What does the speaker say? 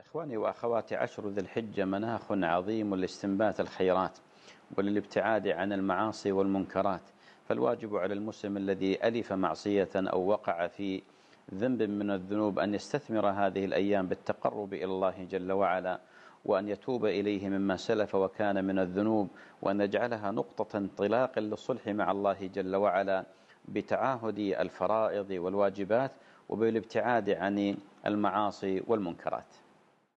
إخواني وأخواتي عشر ذي الحجة مناخ عظيم لاستنبات الخيرات وللابتعاد عن المعاصي والمنكرات فالواجب على المسلم الذي ألف معصية أو وقع في ذنب من الذنوب أن يستثمر هذه الأيام بالتقرب إلى الله جل وعلا وأن يتوب إليه مما سلف وكان من الذنوب وأن يجعلها نقطة انطلاق للصلح مع الله جل وعلا بتعاهد الفرائض والواجبات وبالابتعاد عن المعاصي والمنكرات